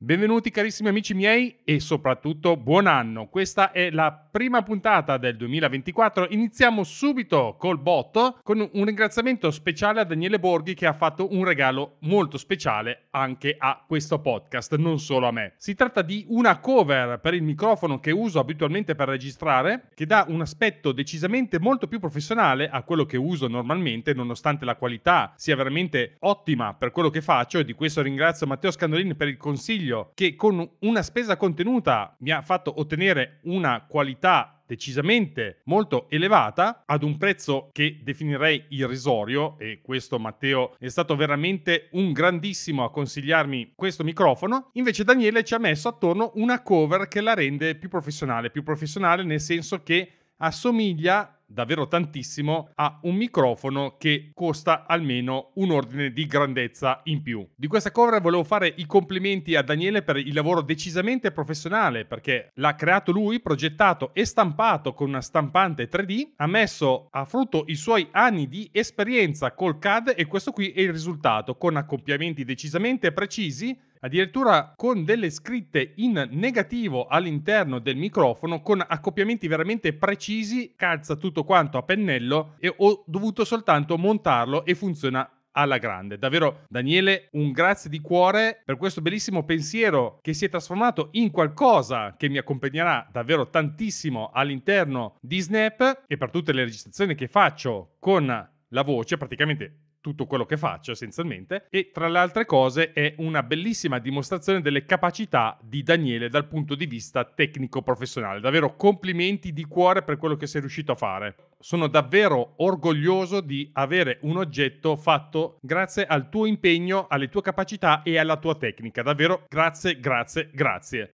Benvenuti carissimi amici miei e soprattutto buon anno. Questa è la prima puntata del 2024. Iniziamo subito col botto con un ringraziamento speciale a Daniele Borghi che ha fatto un regalo molto speciale anche a questo podcast, non solo a me. Si tratta di una cover per il microfono che uso abitualmente per registrare che dà un aspetto decisamente molto più professionale a quello che uso normalmente nonostante la qualità sia veramente ottima per quello che faccio e di questo ringrazio Matteo Scandolini per il consiglio Consiglio che con una spesa contenuta mi ha fatto ottenere una qualità decisamente molto elevata ad un prezzo che definirei irrisorio e questo Matteo è stato veramente un grandissimo a consigliarmi questo microfono invece Daniele ci ha messo attorno una cover che la rende più professionale più professionale nel senso che assomiglia davvero tantissimo a un microfono che costa almeno un ordine di grandezza in più. Di questa cover volevo fare i complimenti a Daniele per il lavoro decisamente professionale perché l'ha creato lui, progettato e stampato con una stampante 3D, ha messo a frutto i suoi anni di esperienza col CAD e questo qui è il risultato con accoppiamenti decisamente precisi addirittura con delle scritte in negativo all'interno del microfono, con accoppiamenti veramente precisi, calza tutto quanto a pennello e ho dovuto soltanto montarlo e funziona alla grande. Davvero, Daniele, un grazie di cuore per questo bellissimo pensiero che si è trasformato in qualcosa che mi accompagnerà davvero tantissimo all'interno di Snap e per tutte le registrazioni che faccio con la voce, praticamente tutto quello che faccio essenzialmente e tra le altre cose è una bellissima dimostrazione delle capacità di Daniele dal punto di vista tecnico-professionale. Davvero complimenti di cuore per quello che sei riuscito a fare. Sono davvero orgoglioso di avere un oggetto fatto grazie al tuo impegno, alle tue capacità e alla tua tecnica. Davvero grazie, grazie, grazie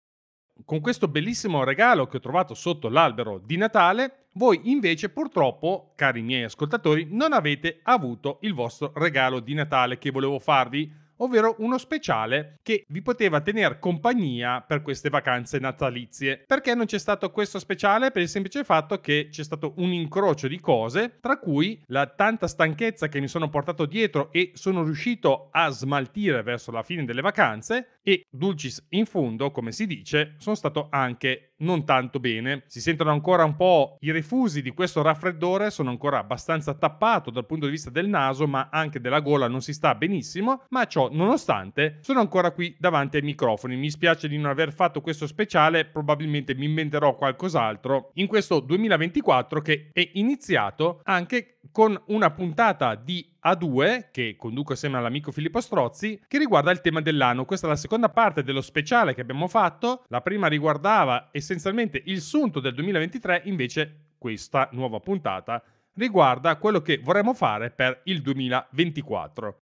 con questo bellissimo regalo che ho trovato sotto l'albero di Natale, voi invece purtroppo, cari miei ascoltatori, non avete avuto il vostro regalo di Natale che volevo farvi ovvero uno speciale che vi poteva tenere compagnia per queste vacanze natalizie. Perché non c'è stato questo speciale? Per il semplice fatto che c'è stato un incrocio di cose, tra cui la tanta stanchezza che mi sono portato dietro e sono riuscito a smaltire verso la fine delle vacanze e dulcis in fondo, come si dice, sono stato anche non tanto bene, si sentono ancora un po' i refusi di questo raffreddore, sono ancora abbastanza tappato dal punto di vista del naso, ma anche della gola non si sta benissimo, ma ciò nonostante sono ancora qui davanti ai microfoni. Mi spiace di non aver fatto questo speciale, probabilmente mi inventerò qualcos'altro in questo 2024 che è iniziato anche con una puntata di a2 che conduco assieme all'amico Filippo Strozzi che riguarda il tema dell'anno. Questa è la seconda parte dello speciale che abbiamo fatto. La prima riguardava essenzialmente il sunto del 2023, invece questa nuova puntata riguarda quello che vorremmo fare per il 2024.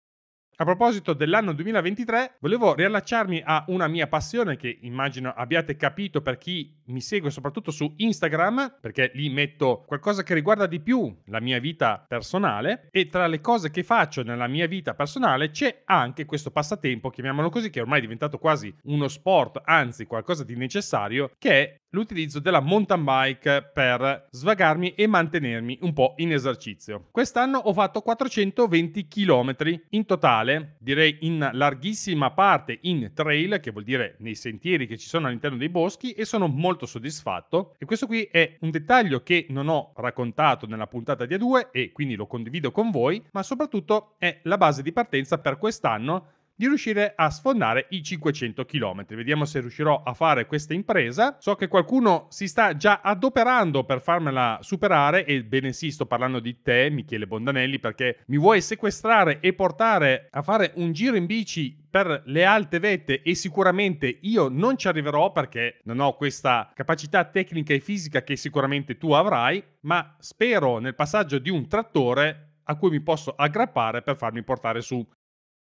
A proposito dell'anno 2023, volevo riallacciarmi a una mia passione che immagino abbiate capito per chi mi segue soprattutto su Instagram perché lì metto qualcosa che riguarda di più la mia vita personale e tra le cose che faccio nella mia vita personale c'è anche questo passatempo, chiamiamolo così, che ormai è diventato quasi uno sport, anzi qualcosa di necessario, che è l'utilizzo della mountain bike per svagarmi e mantenermi un po' in esercizio. Quest'anno ho fatto 420 km in totale, direi in larghissima parte in trail, che vuol dire nei sentieri che ci sono all'interno dei boschi e sono molto molto soddisfatto e questo qui è un dettaglio che non ho raccontato nella puntata di A2 e quindi lo condivido con voi, ma soprattutto è la base di partenza per quest'anno di riuscire a sfondare i 500 km. Vediamo se riuscirò a fare questa impresa. So che qualcuno si sta già adoperando per farmela superare e bene sì, sto parlando di te, Michele Bondanelli, perché mi vuoi sequestrare e portare a fare un giro in bici per le alte vette e sicuramente io non ci arriverò perché non ho questa capacità tecnica e fisica che sicuramente tu avrai, ma spero nel passaggio di un trattore a cui mi posso aggrappare per farmi portare su.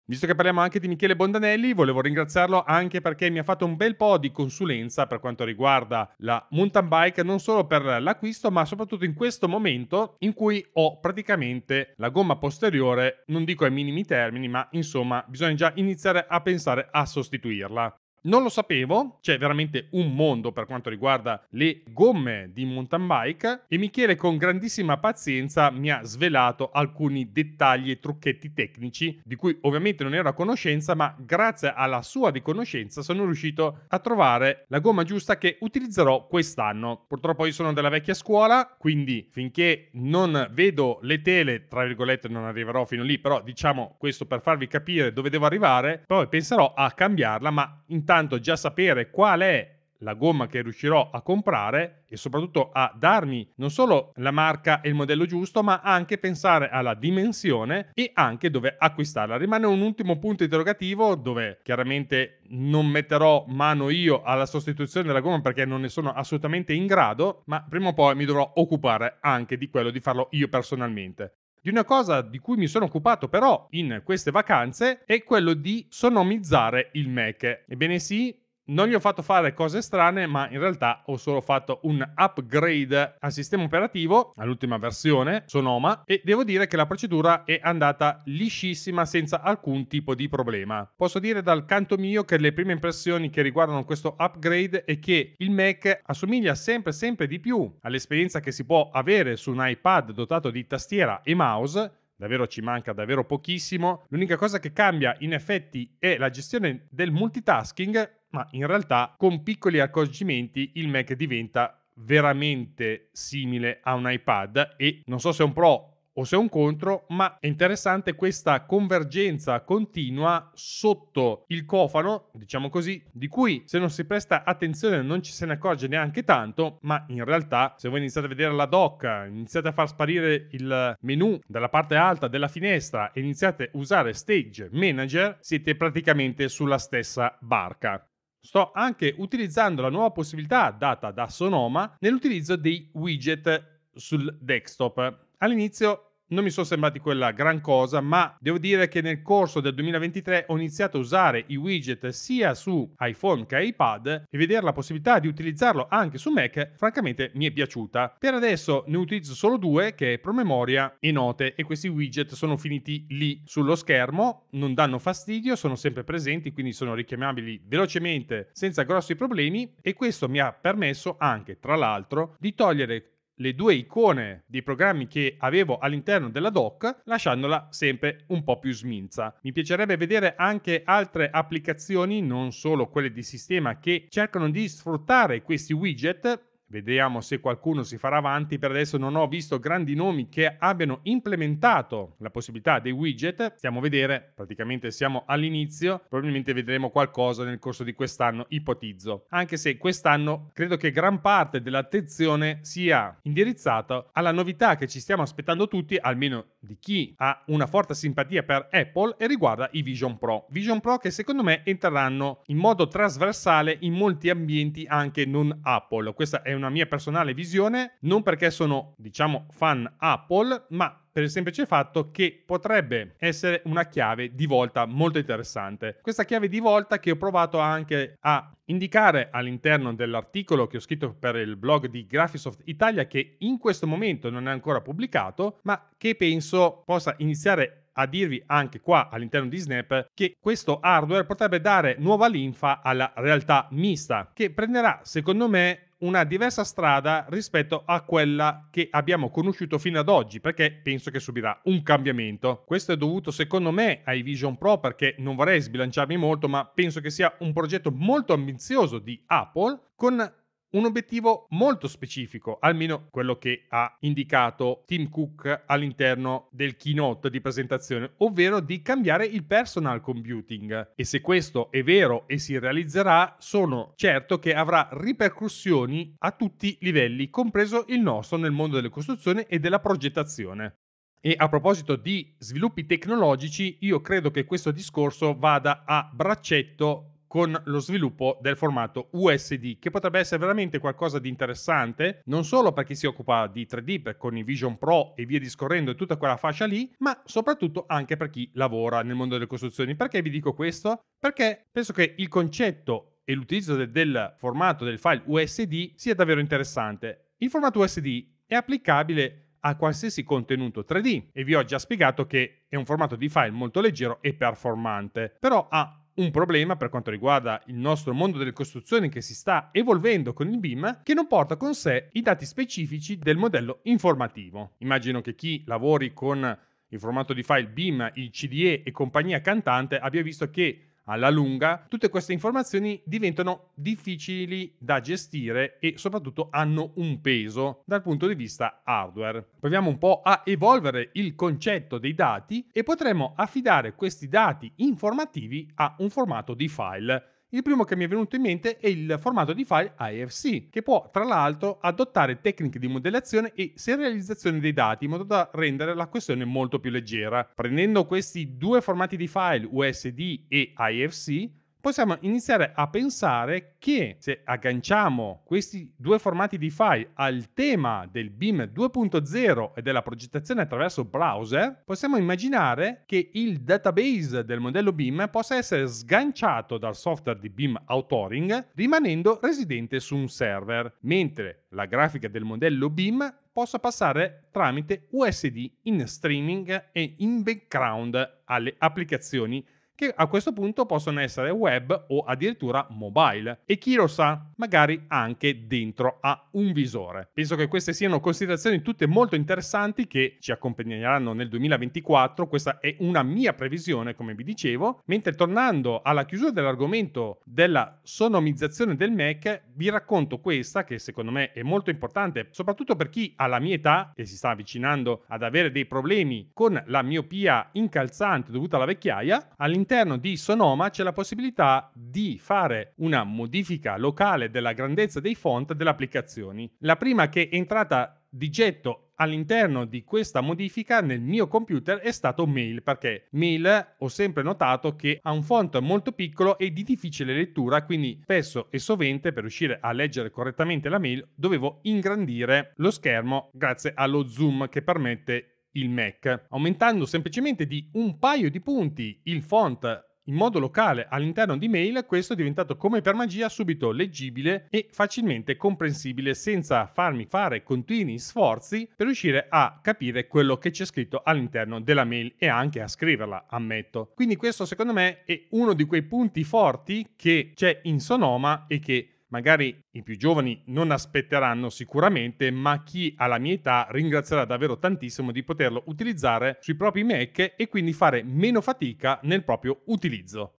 Visto che parliamo anche di Michele Bondanelli, volevo ringraziarlo anche perché mi ha fatto un bel po' di consulenza per quanto riguarda la mountain bike, non solo per l'acquisto, ma soprattutto in questo momento in cui ho praticamente la gomma posteriore, non dico ai minimi termini, ma insomma bisogna già iniziare a pensare a sostituirla. Non lo sapevo, c'è veramente un mondo per quanto riguarda le gomme di mountain bike e Michele con grandissima pazienza mi ha svelato alcuni dettagli e trucchetti tecnici di cui ovviamente non ero a conoscenza, ma grazie alla sua riconoscenza sono riuscito a trovare la gomma giusta che utilizzerò quest'anno. Purtroppo io sono della vecchia scuola, quindi finché non vedo le tele, tra virgolette non arriverò fino lì, però diciamo questo per farvi capire dove devo arrivare, poi penserò a cambiarla, ma in intanto già sapere qual è la gomma che riuscirò a comprare e soprattutto a darmi non solo la marca e il modello giusto, ma anche pensare alla dimensione e anche dove acquistarla. Rimane un ultimo punto interrogativo dove chiaramente non metterò mano io alla sostituzione della gomma perché non ne sono assolutamente in grado, ma prima o poi mi dovrò occupare anche di quello di farlo io personalmente. Di una cosa di cui mi sono occupato però in queste vacanze è quello di sonomizzare il Mac. Ebbene sì, non gli ho fatto fare cose strane, ma in realtà ho solo fatto un upgrade al sistema operativo, all'ultima versione, Sonoma, e devo dire che la procedura è andata liscissima senza alcun tipo di problema. Posso dire dal canto mio che le prime impressioni che riguardano questo upgrade è che il Mac assomiglia sempre sempre di più all'esperienza che si può avere su un iPad dotato di tastiera e mouse, davvero ci manca davvero pochissimo. L'unica cosa che cambia in effetti è la gestione del multitasking ma in realtà con piccoli accorgimenti il Mac diventa veramente simile a un iPad e non so se è un pro o se è un contro, ma è interessante questa convergenza continua sotto il cofano, diciamo così, di cui se non si presta attenzione non ci se ne accorge neanche tanto, ma in realtà se voi iniziate a vedere la doc, iniziate a far sparire il menu dalla parte alta della finestra e iniziate a usare Stage Manager, siete praticamente sulla stessa barca. Sto anche utilizzando la nuova possibilità data da Sonoma nell'utilizzo dei widget sul desktop. All'inizio non mi sono sembrati quella gran cosa, ma devo dire che nel corso del 2023 ho iniziato a usare i widget sia su iPhone che iPad e vedere la possibilità di utilizzarlo anche su Mac, francamente mi è piaciuta. Per adesso ne utilizzo solo due, che è promemoria e note, e questi widget sono finiti lì sullo schermo, non danno fastidio, sono sempre presenti, quindi sono richiamabili velocemente senza grossi problemi e questo mi ha permesso anche, tra l'altro, di togliere le due icone dei programmi che avevo all'interno della doc, lasciandola sempre un po' più sminza. Mi piacerebbe vedere anche altre applicazioni, non solo quelle di sistema, che cercano di sfruttare questi widget Vediamo se qualcuno si farà avanti. Per adesso non ho visto grandi nomi che abbiano implementato la possibilità dei widget. Stiamo a vedere, praticamente siamo all'inizio. Probabilmente vedremo qualcosa nel corso di quest'anno, ipotizzo. Anche se quest'anno credo che gran parte dell'attenzione sia indirizzata alla novità che ci stiamo aspettando tutti, almeno di chi ha una forte simpatia per Apple, e riguarda i Vision Pro. Vision Pro che secondo me entreranno in modo trasversale in molti ambienti anche non Apple. Questa è una una mia personale visione, non perché sono, diciamo, fan Apple, ma per il semplice fatto che potrebbe essere una chiave di volta molto interessante. Questa chiave di volta che ho provato anche a indicare all'interno dell'articolo che ho scritto per il blog di Graphisoft Italia che in questo momento non è ancora pubblicato, ma che penso possa iniziare a dirvi anche qua all'interno di Snap che questo hardware potrebbe dare nuova linfa alla realtà mista, che prenderà secondo me una diversa strada rispetto a quella che abbiamo conosciuto fino ad oggi, perché penso che subirà un cambiamento. Questo è dovuto secondo me ai Vision Pro, perché non vorrei sbilanciarmi molto, ma penso che sia un progetto molto ambizioso di Apple con un obiettivo molto specifico, almeno quello che ha indicato Tim Cook all'interno del keynote di presentazione, ovvero di cambiare il personal computing. E se questo è vero e si realizzerà, sono certo che avrà ripercussioni a tutti i livelli, compreso il nostro nel mondo delle costruzioni e della progettazione. E a proposito di sviluppi tecnologici, io credo che questo discorso vada a braccetto con lo sviluppo del formato USD, che potrebbe essere veramente qualcosa di interessante, non solo per chi si occupa di 3D, con i Vision Pro e via discorrendo e tutta quella fascia lì, ma soprattutto anche per chi lavora nel mondo delle costruzioni. Perché vi dico questo? Perché penso che il concetto e l'utilizzo del, del formato del file USD sia davvero interessante. Il formato USD è applicabile a qualsiasi contenuto 3D e vi ho già spiegato che è un formato di file molto leggero e performante, però ha un mm. problema per quanto riguarda il nostro mondo delle costruzioni che si sta evolvendo con il BIM che non porta con sé i dati specifici del modello informativo. Immagino che chi lavori con il formato di file BIM, il CDE e compagnia cantante abbia visto che alla lunga, tutte queste informazioni diventano difficili da gestire e soprattutto hanno un peso dal punto di vista hardware. Proviamo un po' a evolvere il concetto dei dati e potremmo affidare questi dati informativi a un formato di file il primo che mi è venuto in mente è il formato di file IFC, che può tra l'altro adottare tecniche di modellazione e serializzazione dei dati in modo da rendere la questione molto più leggera. Prendendo questi due formati di file USD e IFC, possiamo iniziare a pensare che se agganciamo questi due formati di file al tema del BIM 2.0 e della progettazione attraverso browser, possiamo immaginare che il database del modello BIM possa essere sganciato dal software di BIM Authoring rimanendo residente su un server, mentre la grafica del modello BIM possa passare tramite USD in streaming e in background alle applicazioni che a questo punto possono essere web o addirittura mobile. E chi lo sa, magari anche dentro a un visore. Penso che queste siano considerazioni tutte molto interessanti che ci accompagneranno nel 2024. Questa è una mia previsione, come vi dicevo. Mentre tornando alla chiusura dell'argomento della sonomizzazione del Mac, vi racconto questa che secondo me è molto importante, soprattutto per chi ha la mia età e si sta avvicinando ad avere dei problemi con la miopia incalzante dovuta alla vecchiaia. All'interno all'interno di Sonoma c'è la possibilità di fare una modifica locale della grandezza dei font delle applicazioni. La prima che è entrata di getto all'interno di questa modifica nel mio computer è stato Mail perché Mail ho sempre notato che ha un font molto piccolo e di difficile lettura quindi spesso e sovente per riuscire a leggere correttamente la mail dovevo ingrandire lo schermo grazie allo zoom che permette il Mac, aumentando semplicemente di un paio di punti il font in modo locale all'interno di mail, questo è diventato come per magia subito leggibile e facilmente comprensibile senza farmi fare continui sforzi per riuscire a capire quello che c'è scritto all'interno della mail e anche a scriverla, ammetto. Quindi questo secondo me è uno di quei punti forti che c'è in Sonoma e che magari i più giovani non aspetteranno sicuramente, ma chi alla mia età ringrazierà davvero tantissimo di poterlo utilizzare sui propri Mac e quindi fare meno fatica nel proprio utilizzo.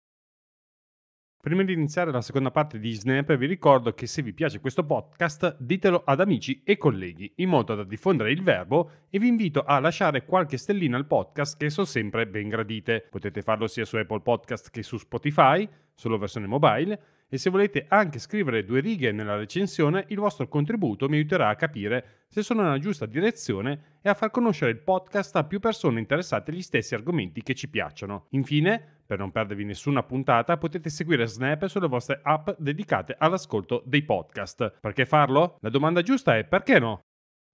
Prima di iniziare la seconda parte di Snap vi ricordo che se vi piace questo podcast ditelo ad amici e colleghi in modo da diffondere il verbo e vi invito a lasciare qualche stellina al podcast che so sempre ben gradite. Potete farlo sia su Apple Podcast che su Spotify, solo versione mobile e se volete anche scrivere due righe nella recensione, il vostro contributo mi aiuterà a capire se sono nella giusta direzione e a far conoscere il podcast a più persone interessate agli stessi argomenti che ci piacciono. Infine, per non perdervi nessuna puntata, potete seguire Snap sulle vostre app dedicate all'ascolto dei podcast. Perché farlo? La domanda giusta è perché no?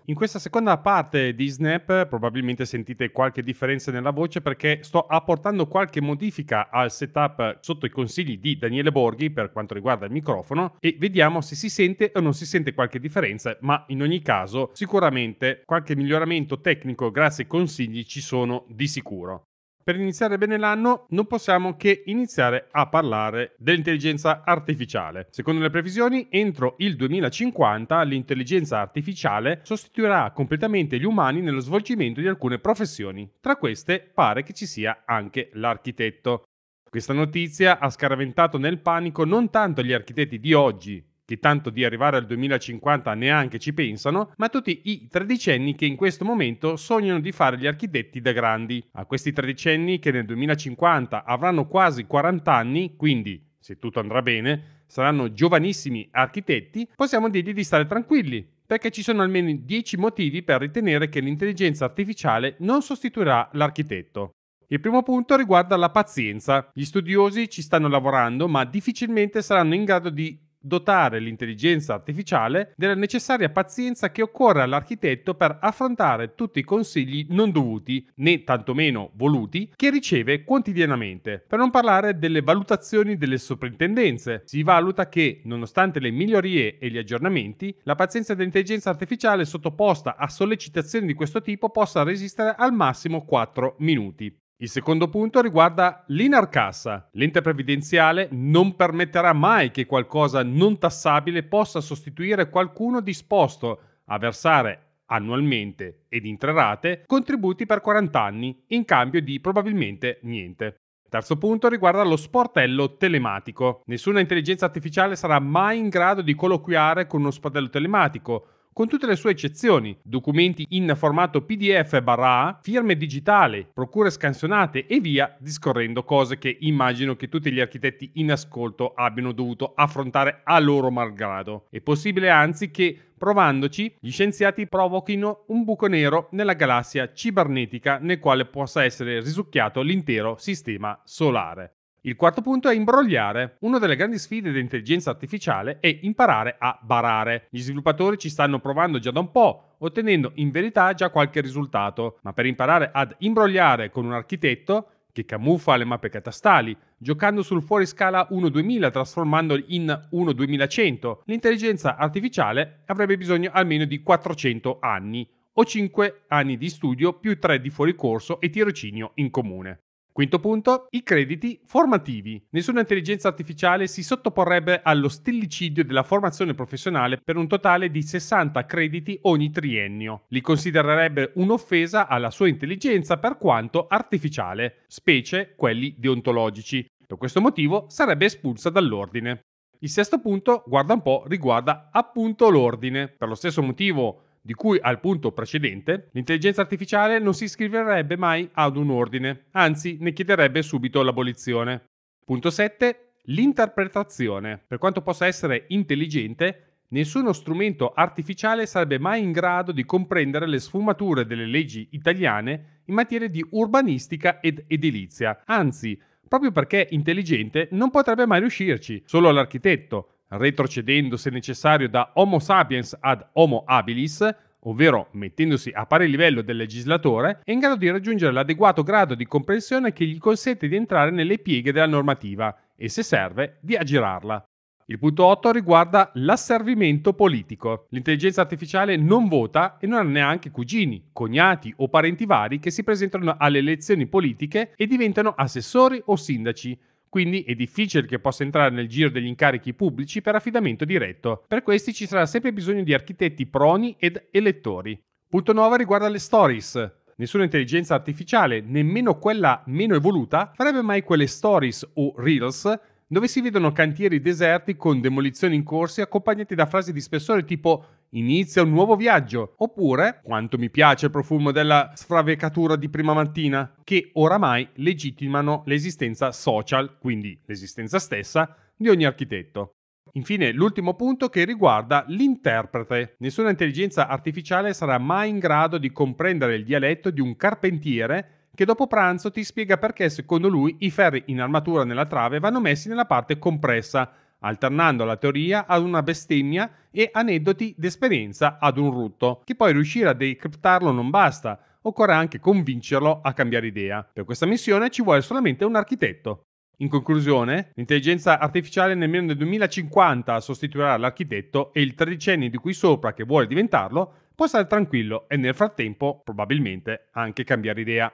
In questa seconda parte di Snap probabilmente sentite qualche differenza nella voce perché sto apportando qualche modifica al setup sotto i consigli di Daniele Borghi per quanto riguarda il microfono e vediamo se si sente o non si sente qualche differenza, ma in ogni caso sicuramente qualche miglioramento tecnico grazie ai consigli ci sono di sicuro per iniziare bene l'anno non possiamo che iniziare a parlare dell'intelligenza artificiale. Secondo le previsioni, entro il 2050 l'intelligenza artificiale sostituirà completamente gli umani nello svolgimento di alcune professioni. Tra queste pare che ci sia anche l'architetto. Questa notizia ha scaraventato nel panico non tanto gli architetti di oggi, che tanto di arrivare al 2050 neanche ci pensano, ma tutti i tredicenni che in questo momento sognano di fare gli architetti da grandi. A questi tredicenni che nel 2050 avranno quasi 40 anni, quindi se tutto andrà bene, saranno giovanissimi architetti, possiamo dirgli di stare tranquilli, perché ci sono almeno 10 motivi per ritenere che l'intelligenza artificiale non sostituirà l'architetto. Il primo punto riguarda la pazienza. Gli studiosi ci stanno lavorando, ma difficilmente saranno in grado di dotare l'intelligenza artificiale della necessaria pazienza che occorre all'architetto per affrontare tutti i consigli non dovuti, né tantomeno voluti, che riceve quotidianamente. Per non parlare delle valutazioni delle soprintendenze, si valuta che, nonostante le migliorie e gli aggiornamenti, la pazienza dell'intelligenza artificiale sottoposta a sollecitazioni di questo tipo possa resistere al massimo 4 minuti. Il secondo punto riguarda l'inarcassa. L'ente previdenziale non permetterà mai che qualcosa non tassabile possa sostituire qualcuno disposto a versare annualmente ed in tre rate contributi per 40 anni in cambio di probabilmente niente. Terzo punto riguarda lo sportello telematico. Nessuna intelligenza artificiale sarà mai in grado di colloquiare con uno sportello telematico, con tutte le sue eccezioni, documenti in formato PDF barra A, firme digitali, procure scansionate e via discorrendo, cose che immagino che tutti gli architetti in ascolto abbiano dovuto affrontare a loro malgrado. È possibile anzi che Provandoci, gli scienziati provochino un buco nero nella galassia cibernetica nel quale possa essere risucchiato l'intero sistema solare. Il quarto punto è imbrogliare. Una delle grandi sfide dell'intelligenza artificiale è imparare a barare. Gli sviluppatori ci stanno provando già da un po' ottenendo in verità già qualche risultato, ma per imparare ad imbrogliare con un architetto che camuffa le mappe catastali, giocando sul fuoriscala 1-2000 trasformandoli in 1-2100, l'intelligenza artificiale avrebbe bisogno almeno di 400 anni o 5 anni di studio più 3 di fuori corso e tirocinio in comune. Quinto punto, i crediti formativi. Nessuna intelligenza artificiale si sottoporrebbe allo stillicidio della formazione professionale per un totale di 60 crediti ogni triennio. Li considererebbe un'offesa alla sua intelligenza per quanto artificiale, specie quelli deontologici. Per questo motivo sarebbe espulsa dall'ordine. Il sesto punto, guarda un po', riguarda appunto l'ordine. Per lo stesso motivo di cui al punto precedente l'intelligenza artificiale non si iscriverebbe mai ad un ordine, anzi ne chiederebbe subito l'abolizione. Punto 7. L'interpretazione. Per quanto possa essere intelligente, nessuno strumento artificiale sarebbe mai in grado di comprendere le sfumature delle leggi italiane in materia di urbanistica ed edilizia. Anzi, proprio perché intelligente, non potrebbe mai riuscirci, solo l'architetto, retrocedendo se necessario da Homo sapiens ad Homo habilis, ovvero mettendosi a pari livello del legislatore, è in grado di raggiungere l'adeguato grado di comprensione che gli consente di entrare nelle pieghe della normativa e, se serve, di aggirarla. Il punto 8 riguarda l'asservimento politico. L'intelligenza artificiale non vota e non ha neanche cugini, cognati o parenti vari che si presentano alle elezioni politiche e diventano assessori o sindaci, quindi è difficile che possa entrare nel giro degli incarichi pubblici per affidamento diretto. Per questi ci sarà sempre bisogno di architetti proni ed elettori. Punto 9 riguarda le stories. Nessuna intelligenza artificiale, nemmeno quella meno evoluta, farebbe mai quelle stories o reels dove si vedono cantieri deserti con demolizioni in corso accompagnati da frasi di spessore tipo inizia un nuovo viaggio, oppure quanto mi piace il profumo della sfravecatura di prima mattina, che oramai legittimano l'esistenza social, quindi l'esistenza stessa, di ogni architetto. Infine, l'ultimo punto che riguarda l'interprete. Nessuna intelligenza artificiale sarà mai in grado di comprendere il dialetto di un carpentiere che dopo pranzo ti spiega perché secondo lui i ferri in armatura nella trave vanno messi nella parte compressa, alternando la teoria ad una bestemmia e aneddoti d'esperienza ad un rutto, che poi riuscire a decriptarlo non basta, occorre anche convincerlo a cambiare idea. Per questa missione ci vuole solamente un architetto. In conclusione, l'intelligenza artificiale nemmeno nel 2050 sostituirà l'architetto e il tredicenne di qui sopra che vuole diventarlo può stare tranquillo e nel frattempo probabilmente anche cambiare idea.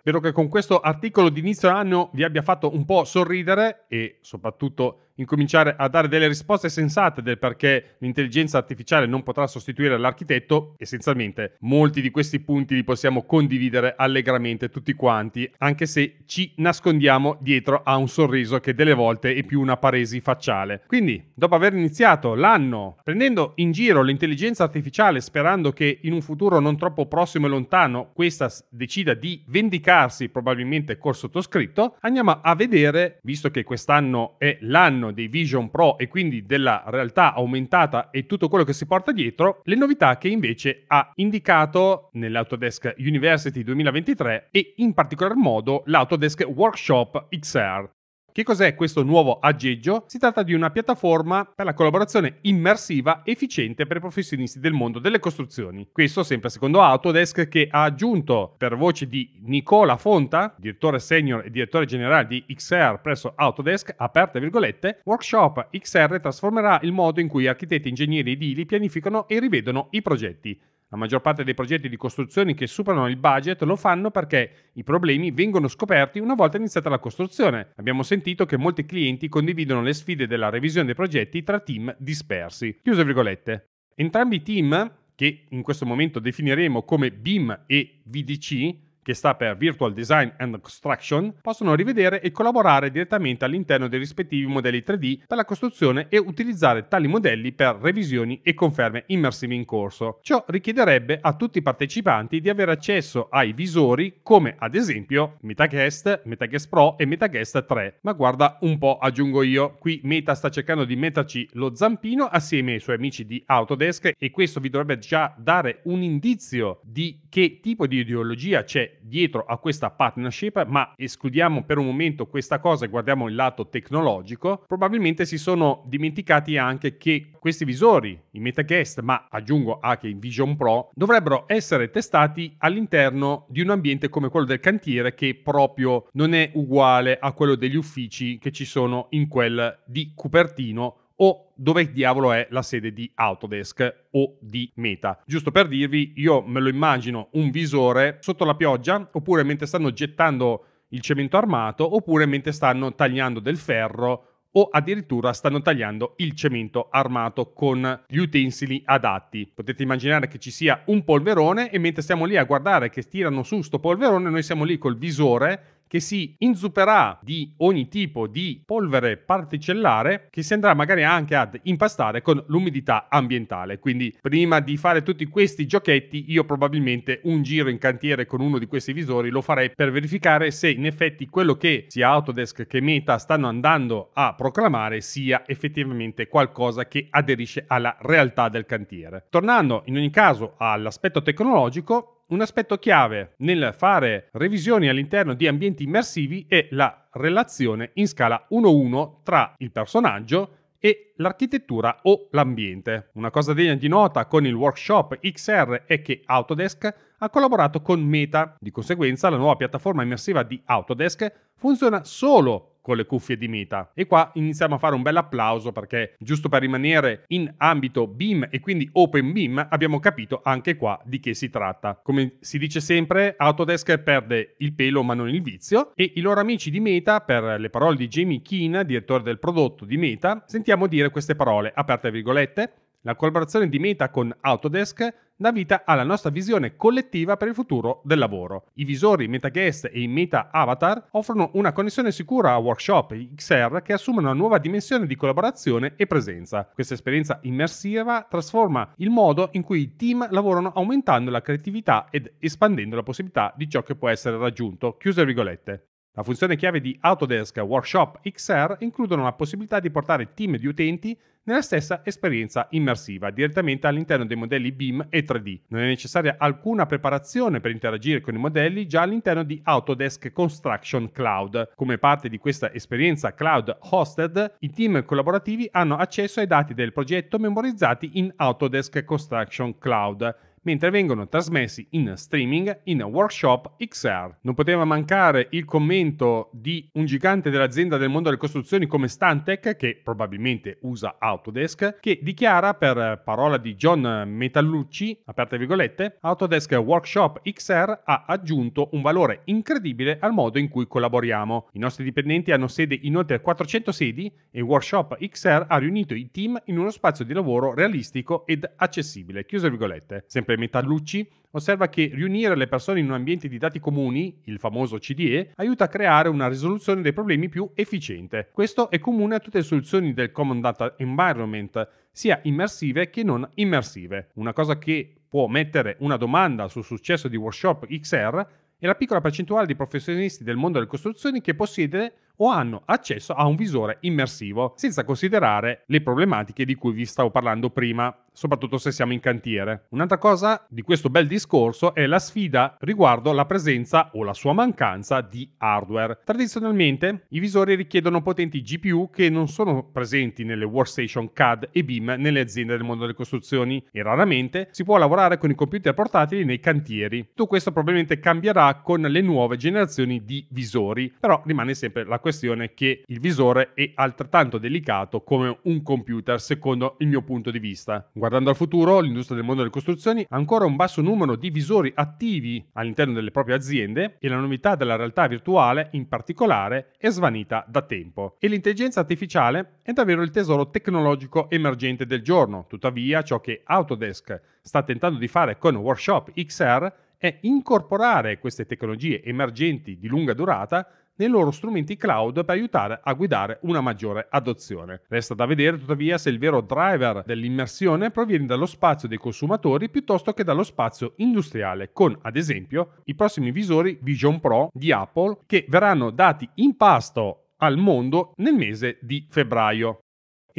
Spero che con questo articolo di inizio anno vi abbia fatto un po' sorridere e soprattutto incominciare a dare delle risposte sensate del perché l'intelligenza artificiale non potrà sostituire l'architetto, essenzialmente molti di questi punti li possiamo condividere allegramente tutti quanti, anche se ci nascondiamo dietro a un sorriso che delle volte è più una paresi facciale. Quindi, dopo aver iniziato l'anno prendendo in giro l'intelligenza artificiale sperando che in un futuro non troppo prossimo e lontano questa decida di vendicarsi probabilmente col sottoscritto, andiamo a vedere, visto che quest'anno è l'anno mano dei Vision Pro e quindi della realtà aumentata e tutto quello che si porta dietro, le novità che invece ha indicato nell'Autodesk University 2023 e in particolar modo l'Autodesk Workshop XR. Che cos'è questo nuovo aggeggio? Si tratta di una piattaforma per la collaborazione immersiva efficiente per i professionisti del mondo delle costruzioni. Questo sempre secondo Autodesk che ha aggiunto per voce di Nicola Fonta, direttore senior e direttore generale di XR presso Autodesk, aperte virgolette, Workshop XR trasformerà il modo in cui architetti, ingegneri ed edili pianificano e rivedono i progetti. La maggior parte dei progetti di costruzione che superano il budget lo fanno perché i problemi vengono scoperti una volta iniziata la costruzione. Abbiamo sentito che molti clienti condividono le sfide della revisione dei progetti tra team dispersi. Chiuse virgolette. Entrambi i team, che in questo momento definiremo come BIM e VDC, che sta per Virtual Design and Construction, possono rivedere e collaborare direttamente all'interno dei rispettivi modelli 3D per la costruzione e utilizzare tali modelli per revisioni e conferme immersive in corso. Ciò richiederebbe a tutti i partecipanti di avere accesso ai visori come ad esempio MetaGuest, MetaGuest Pro e MetaGuest 3. Ma guarda un po', aggiungo io, qui Meta sta cercando di metterci lo zampino assieme ai suoi amici di Autodesk e questo vi dovrebbe già dare un indizio di che tipo di ideologia c'è dietro a questa partnership, ma escludiamo per un momento questa cosa e guardiamo il lato tecnologico, probabilmente si sono dimenticati anche che questi visori, i MetaGuest, ma aggiungo anche in Vision Pro, dovrebbero essere testati all'interno di un ambiente come quello del cantiere che proprio non è uguale a quello degli uffici che ci sono in quel di Cupertino o dove diavolo è la sede di Autodesk o di Meta. Giusto per dirvi, io me lo immagino un visore sotto la pioggia oppure mentre stanno gettando il cemento armato oppure mentre stanno tagliando del ferro o addirittura stanno tagliando il cemento armato con gli utensili adatti. Potete immaginare che ci sia un polverone e mentre stiamo lì a guardare che tirano su sto polverone, noi siamo lì col visore che si inzuperà di ogni tipo di polvere particellare che si andrà magari anche ad impastare con l'umidità ambientale. Quindi prima di fare tutti questi giochetti io probabilmente un giro in cantiere con uno di questi visori lo farei per verificare se in effetti quello che sia Autodesk che Meta stanno andando a proclamare sia effettivamente qualcosa che aderisce alla realtà del cantiere. Tornando in ogni caso all'aspetto tecnologico, un aspetto chiave nel fare revisioni all'interno di ambienti immersivi è la relazione in scala 1-1 tra il personaggio e l'architettura o l'ambiente. Una cosa degna di nota con il workshop XR è che Autodesk ha collaborato con Meta, di conseguenza la nuova piattaforma immersiva di Autodesk funziona solo con le cuffie di Meta. E qua iniziamo a fare un bel applauso perché giusto per rimanere in ambito BIM e quindi Open BIM abbiamo capito anche qua di che si tratta. Come si dice sempre, Autodesk perde il pelo ma non il vizio e i loro amici di Meta, per le parole di Jamie Keen, direttore del prodotto di Meta, sentiamo dire queste parole, aperte virgolette, la collaborazione di Meta con Autodesk dà vita alla nostra visione collettiva per il futuro del lavoro. I visori MetaGuest e i Meta Avatar offrono una connessione sicura a workshop e XR che assumono una nuova dimensione di collaborazione e presenza. Questa esperienza immersiva trasforma il modo in cui i team lavorano aumentando la creatività ed espandendo la possibilità di ciò che può essere raggiunto. Chiuse virgolette. La funzione chiave di Autodesk Workshop XR includono la possibilità di portare team di utenti nella stessa esperienza immersiva direttamente all'interno dei modelli BIM e 3D. Non è necessaria alcuna preparazione per interagire con i modelli già all'interno di Autodesk Construction Cloud. Come parte di questa esperienza cloud hosted, i team collaborativi hanno accesso ai dati del progetto memorizzati in Autodesk Construction Cloud mentre vengono trasmessi in streaming in workshop XR. Non poteva mancare il commento di un gigante dell'azienda del mondo delle costruzioni come Stantec, che probabilmente usa Autodesk, che dichiara per parola di John Metallucci, aperte virgolette, Autodesk Workshop XR ha aggiunto un valore incredibile al modo in cui collaboriamo. I nostri dipendenti hanno sede in oltre 400 sedi e Workshop XR ha riunito i team in uno spazio di lavoro realistico ed accessibile. Chiuse virgolette. Sempre per Metallucci, osserva che riunire le persone in un ambiente di dati comuni, il famoso CDE, aiuta a creare una risoluzione dei problemi più efficiente. Questo è comune a tutte le soluzioni del Common Data Environment, sia immersive che non immersive. Una cosa che può mettere una domanda sul successo di Workshop XR è la piccola percentuale di professionisti del mondo delle costruzioni che possiede o hanno accesso a un visore immersivo, senza considerare le problematiche di cui vi stavo parlando prima, soprattutto se siamo in cantiere. Un'altra cosa di questo bel discorso è la sfida riguardo la presenza o la sua mancanza di hardware. Tradizionalmente i visori richiedono potenti GPU che non sono presenti nelle workstation CAD e BIM nelle aziende del mondo delle costruzioni e raramente si può lavorare con i computer portatili nei cantieri. Tutto questo probabilmente cambierà con le nuove generazioni di visori, però rimane sempre la questione questione che il visore è altrettanto delicato come un computer secondo il mio punto di vista. Guardando al futuro, l'industria del mondo delle costruzioni ha ancora un basso numero di visori attivi all'interno delle proprie aziende e la novità della realtà virtuale in particolare è svanita da tempo. E l'intelligenza artificiale è davvero il tesoro tecnologico emergente del giorno. Tuttavia, ciò che Autodesk sta tentando di fare con Workshop XR è incorporare queste tecnologie emergenti di lunga durata nei loro strumenti cloud per aiutare a guidare una maggiore adozione. Resta da vedere tuttavia se il vero driver dell'immersione proviene dallo spazio dei consumatori piuttosto che dallo spazio industriale, con ad esempio i prossimi visori Vision Pro di Apple che verranno dati in pasto al mondo nel mese di febbraio.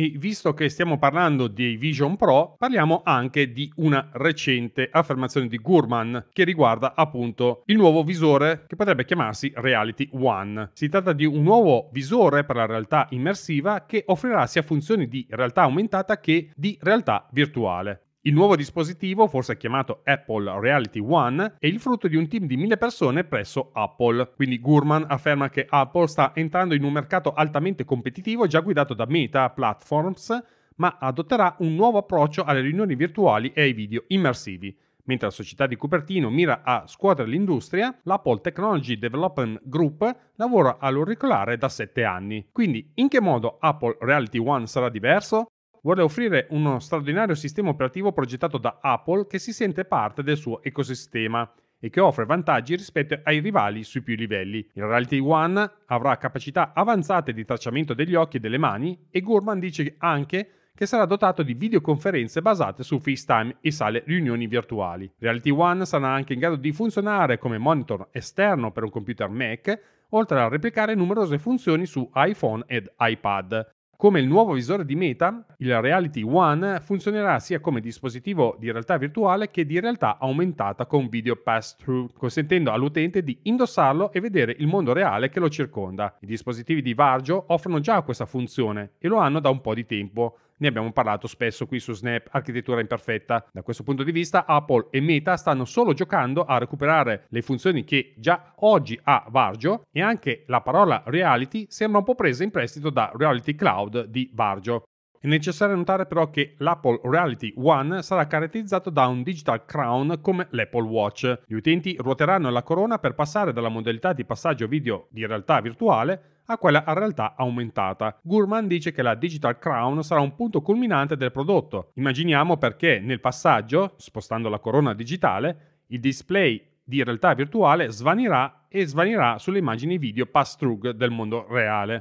E visto che stiamo parlando di Vision Pro, parliamo anche di una recente affermazione di Gurman che riguarda appunto il nuovo visore che potrebbe chiamarsi Reality One. Si tratta di un nuovo visore per la realtà immersiva che offrirà sia funzioni di realtà aumentata che di realtà virtuale. Il nuovo dispositivo, forse chiamato Apple Reality One, è il frutto di un team di mille persone presso Apple. Quindi Gurman afferma che Apple sta entrando in un mercato altamente competitivo già guidato da Meta Platforms, ma adotterà un nuovo approccio alle riunioni virtuali e ai video immersivi. Mentre la società di Cupertino mira a scuotere l'industria, l'Apple Technology Development Group lavora all'auricolare da 7 anni. Quindi, in che modo Apple Reality One sarà diverso? vuole offrire uno straordinario sistema operativo progettato da Apple che si sente parte del suo ecosistema e che offre vantaggi rispetto ai rivali sui più livelli. Il Reality One avrà capacità avanzate di tracciamento degli occhi e delle mani e Gurman dice anche che sarà dotato di videoconferenze basate su FaceTime e sale riunioni virtuali. Reality One sarà anche in grado di funzionare come monitor esterno per un computer Mac, oltre a replicare numerose funzioni su iPhone ed iPad. Come il nuovo visore di Meta, il Reality One funzionerà sia come dispositivo di realtà virtuale che di realtà aumentata con video pass-through, consentendo all'utente di indossarlo e vedere il mondo reale che lo circonda. I dispositivi di Vargio offrono già questa funzione e lo hanno da un po' di tempo, ne abbiamo parlato spesso qui su Snap, architettura imperfetta. Da questo punto di vista Apple e Meta stanno solo giocando a recuperare le funzioni che già oggi ha Vargio e anche la parola reality sembra un po' presa in prestito da Reality Cloud di Vargio. È necessario notare però che l'Apple Reality One sarà caratterizzato da un digital crown come l'Apple Watch. Gli utenti ruoteranno la corona per passare dalla modalità di passaggio video di realtà virtuale a quella a realtà aumentata. Gurman dice che la Digital Crown sarà un punto culminante del prodotto. Immaginiamo perché nel passaggio, spostando la corona digitale, il display di realtà virtuale svanirà e svanirà sulle immagini video pass-through del mondo reale.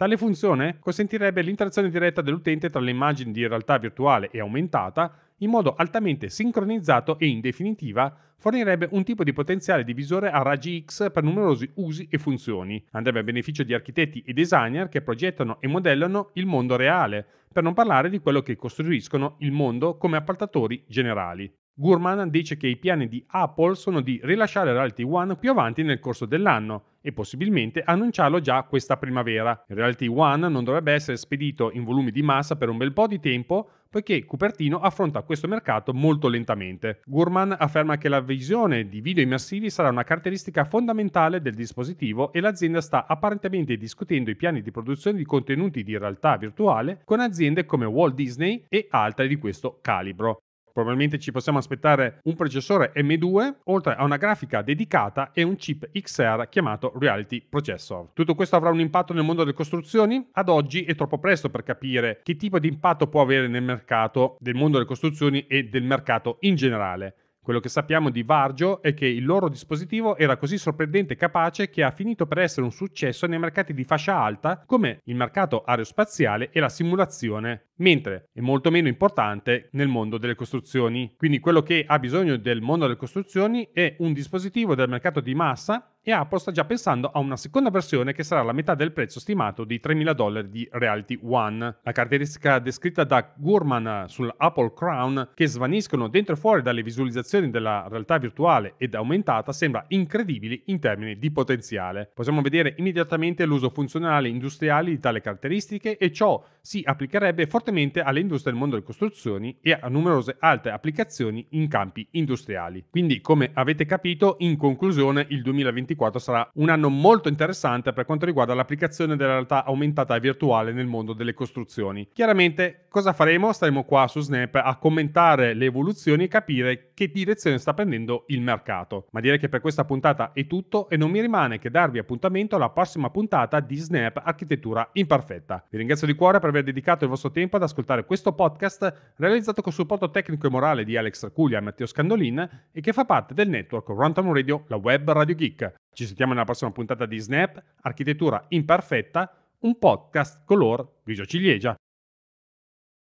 Tale funzione consentirebbe l'interazione diretta dell'utente tra le immagini di realtà virtuale e aumentata in modo altamente sincronizzato e in definitiva fornirebbe un tipo di potenziale divisore a raggi X per numerosi usi e funzioni. Andrebbe a beneficio di architetti e designer che progettano e modellano il mondo reale, per non parlare di quello che costruiscono il mondo come appaltatori generali. Gurman dice che i piani di Apple sono di rilasciare Reality One più avanti nel corso dell'anno e possibilmente annunciarlo già questa primavera. Reality One non dovrebbe essere spedito in volumi di massa per un bel po' di tempo poiché Cupertino affronta questo mercato molto lentamente. Gurman afferma che la visione di video immersivi sarà una caratteristica fondamentale del dispositivo e l'azienda sta apparentemente discutendo i piani di produzione di contenuti di realtà virtuale con aziende come Walt Disney e altre di questo calibro. Probabilmente ci possiamo aspettare un processore M2, oltre a una grafica dedicata e un chip XR chiamato Reality Processor. Tutto questo avrà un impatto nel mondo delle costruzioni? Ad oggi è troppo presto per capire che tipo di impatto può avere nel mercato del mondo delle costruzioni e del mercato in generale. Quello che sappiamo di Vargio è che il loro dispositivo era così sorprendente e capace che ha finito per essere un successo nei mercati di fascia alta come il mercato aerospaziale e la simulazione mentre è molto meno importante nel mondo delle costruzioni. Quindi quello che ha bisogno del mondo delle costruzioni è un dispositivo del mercato di massa e Apple sta già pensando a una seconda versione che sarà la metà del prezzo stimato di 3.000 dollari di Reality One. La caratteristica descritta da Gurman sull'Apple Crown, che svaniscono dentro e fuori dalle visualizzazioni della realtà virtuale ed aumentata, sembra incredibile in termini di potenziale. Possiamo vedere immediatamente l'uso funzionale industriale di tale caratteristiche e ciò si applicherebbe fortemente fortemente all'industria del mondo delle costruzioni e a numerose altre applicazioni in campi industriali. Quindi, come avete capito, in conclusione il 2024 sarà un anno molto interessante per quanto riguarda l'applicazione della realtà aumentata e virtuale nel mondo delle costruzioni. Chiaramente, cosa faremo? Staremo qua su Snap a commentare le evoluzioni e capire che direzione sta prendendo il mercato. Ma direi che per questa puntata è tutto e non mi rimane che darvi appuntamento alla prossima puntata di Snap Architettura Imperfetta. Vi ringrazio di cuore per aver dedicato il vostro tempo ad ascoltare questo podcast realizzato con supporto tecnico e morale di Alex Raculia e Matteo Scandolin e che fa parte del network Runtime Radio, la web Radio Geek. Ci sentiamo nella prossima puntata di Snap, Architettura imperfetta, un podcast color grigio ciliegia.